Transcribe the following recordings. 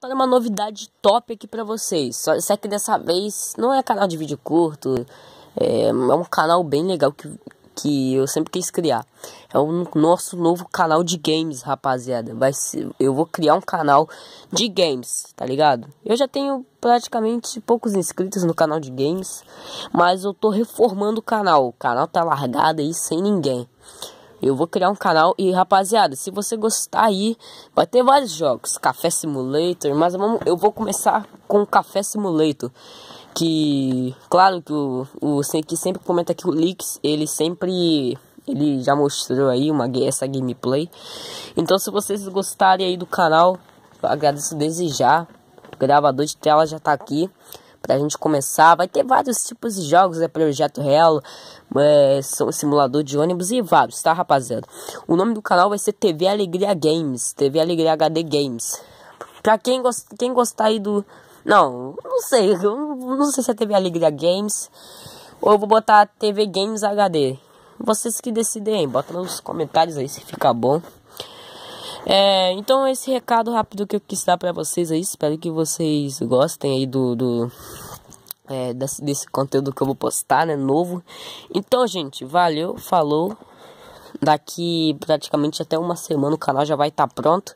Tá uma novidade top aqui pra vocês. Só, só que dessa vez não é canal de vídeo curto, é, é um canal bem legal que, que eu sempre quis criar. É o nosso novo canal de games, rapaziada. Vai ser, eu vou criar um canal de games, tá ligado? Eu já tenho praticamente poucos inscritos no canal de games, mas eu tô reformando o canal. O canal tá largado aí sem ninguém. Eu vou criar um canal e, rapaziada, se você gostar aí, vai ter vários jogos. Café Simulator, mas vamos, eu vou começar com Café Simulator. Que, claro, que o, o que sempre comenta aqui o Leaks, ele sempre... Ele já mostrou aí uma, essa gameplay. Então, se vocês gostarem aí do canal, agradeço desde já. O gravador de tela já tá aqui para a gente começar. Vai ter vários tipos de jogos, é Projeto Real, é, são simulador de ônibus e vários, tá, rapaziada? O nome do canal vai ser TV Alegria Games, TV Alegria HD Games. Pra quem, gost, quem gostar aí do. Não, não sei, não sei se é TV Alegria Games ou eu vou botar TV Games HD. Vocês que decidem bota nos comentários aí se fica bom. É, então esse recado rápido que eu quis dar para vocês aí, espero que vocês gostem aí do, do é, desse, desse conteúdo que eu vou postar, né, novo. Então, gente, valeu, falou. Daqui praticamente até uma semana o canal já vai estar tá pronto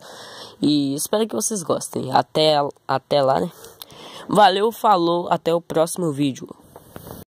e espero que vocês gostem. Até até lá, né? Valeu, falou, até o próximo vídeo.